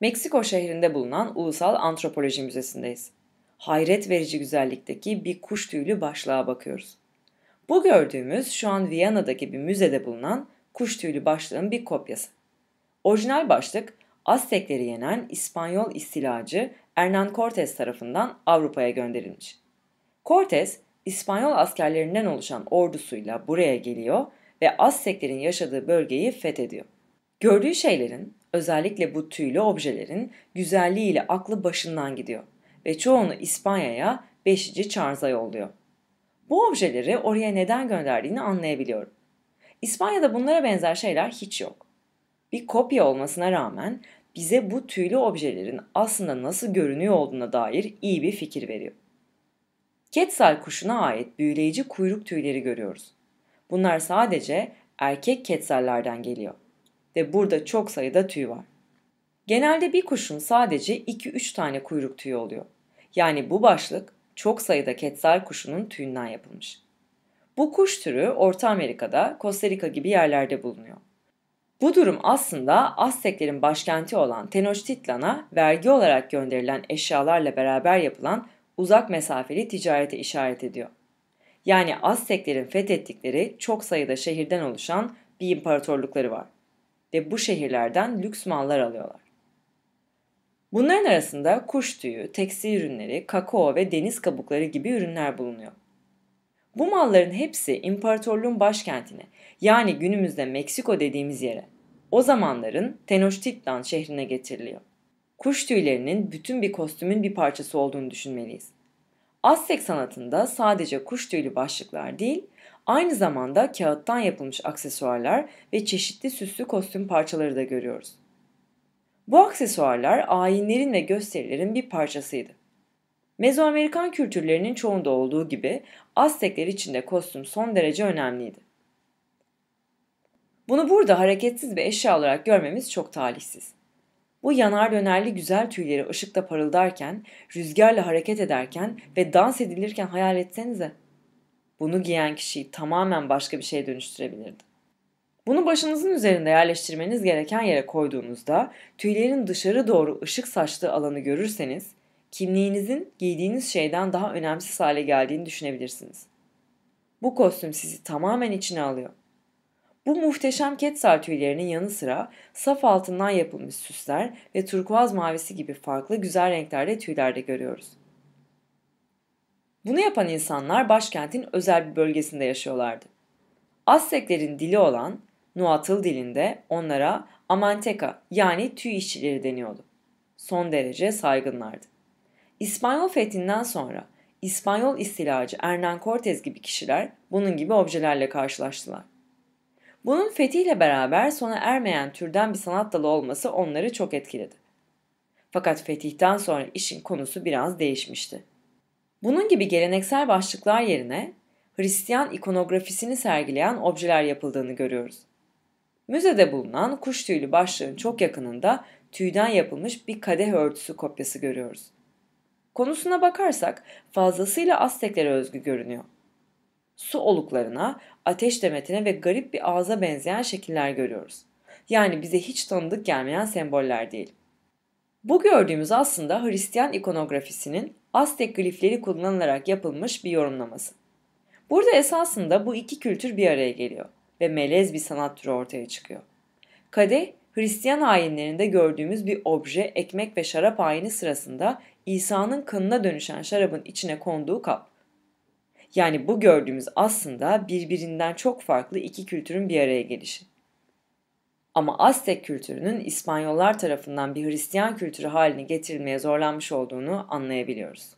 Meksiko şehrinde bulunan Ulusal Antropoloji Müzesi'ndeyiz. Hayret verici güzellikteki bir kuş tüylü başlığa bakıyoruz. Bu gördüğümüz şu an Viyana'daki bir müzede bulunan kuş tüylü başlığın bir kopyası. Orijinal başlık Aztekleri yenen İspanyol istilacı Hernan Cortes tarafından Avrupa'ya gönderilmiş. Cortes, İspanyol askerlerinden oluşan ordusuyla buraya geliyor ve Azteklerin yaşadığı bölgeyi fethediyor. Gördüğü şeylerin Özellikle bu tüylü objelerin güzelliğiyle aklı başından gidiyor ve çoğunu İspanya'ya 5. Charles'a yolluyor. Bu objeleri oraya neden gönderdiğini anlayabiliyorum. İspanya'da bunlara benzer şeyler hiç yok. Bir kopya olmasına rağmen bize bu tüylü objelerin aslında nasıl görünüyor olduğuna dair iyi bir fikir veriyor. Ketsal kuşuna ait büyüleyici kuyruk tüyleri görüyoruz. Bunlar sadece erkek ketsallerden geliyor ve burada çok sayıda tüy var. Genelde bir kuşun sadece 2-3 tane kuyruk tüyü oluyor. Yani bu başlık çok sayıda ketsal kuşunun tüyünden yapılmış. Bu kuş türü Orta Amerika'da, Costa Rica gibi yerlerde bulunuyor. Bu durum aslında Azteklerin başkenti olan Tenochtitlan'a vergi olarak gönderilen eşyalarla beraber yapılan uzak mesafeli ticarete işaret ediyor. Yani Azteklerin fethettikleri çok sayıda şehirden oluşan bir imparatorlukları var ve bu şehirlerden lüks mallar alıyorlar. Bunların arasında kuş tüyü, tekstil ürünleri, kakao ve deniz kabukları gibi ürünler bulunuyor. Bu malların hepsi imparatorluğun başkentine yani günümüzde Meksiko dediğimiz yere o zamanların Tenochtitlan şehrine getiriliyor. Kuş tüylerinin bütün bir kostümün bir parçası olduğunu düşünmeliyiz. Aztek sanatında sadece kuş tüylü başlıklar değil, Aynı zamanda kağıttan yapılmış aksesuarlar ve çeşitli süslü kostüm parçaları da görüyoruz. Bu aksesuarlar ayinlerin ve gösterilerin bir parçasıydı. Mezoamerikan kültürlerinin çoğunda olduğu gibi Aztekler için de kostüm son derece önemliydi. Bunu burada hareketsiz bir eşya olarak görmemiz çok talihsiz. Bu yanar dönerli güzel tüyleri ışıkta parıldarken, rüzgarla hareket ederken ve dans edilirken hayal etsenize bunu giyen kişiyi tamamen başka bir şeye dönüştürebilirdi. Bunu başınızın üzerinde yerleştirmeniz gereken yere koyduğunuzda tüylerin dışarı doğru ışık saçtığı alanı görürseniz kimliğinizin giydiğiniz şeyden daha önemsiz hale geldiğini düşünebilirsiniz. Bu kostüm sizi tamamen içine alıyor. Bu muhteşem Quetzal tüylerinin yanı sıra saf altından yapılmış süsler ve turkuaz mavisi gibi farklı güzel renklerde tüyler de görüyoruz. Bunu yapan insanlar başkentin özel bir bölgesinde yaşıyorlardı. Azteklerin dili olan Nuatıl dilinde onlara Amanteka yani tüy işçileri deniyordu. Son derece saygınlardı. İspanyol fethinden sonra İspanyol istilacı Hernán Cortez gibi kişiler bunun gibi objelerle karşılaştılar. Bunun fethiyle beraber sona ermeyen türden bir sanat dalı olması onları çok etkiledi. Fakat fetihten sonra işin konusu biraz değişmişti. Bunun gibi geleneksel başlıklar yerine Hristiyan ikonografisini sergileyen objeler yapıldığını görüyoruz. Müzede bulunan kuş tüylü başlığın çok yakınında tüyden yapılmış bir kadeh örtüsü kopyası görüyoruz. Konusuna bakarsak fazlasıyla Azteklere özgü görünüyor. Su oluklarına, ateş demetine ve garip bir ağza benzeyen şekiller görüyoruz. Yani bize hiç tanıdık gelmeyen semboller değil. Bu gördüğümüz aslında Hristiyan ikonografisinin Aztek glifleri kullanılarak yapılmış bir yorumlaması. Burada esasında bu iki kültür bir araya geliyor ve melez bir sanat türü ortaya çıkıyor. Kadeh, Hristiyan ayinlerinde gördüğümüz bir obje ekmek ve şarap ayini sırasında İsa'nın kanına dönüşen şarabın içine konduğu kap. Yani bu gördüğümüz aslında birbirinden çok farklı iki kültürün bir araya gelişi. Ama Aztek kültürünün İspanyollar tarafından bir Hristiyan kültürü haline getirilmeye zorlanmış olduğunu anlayabiliyoruz.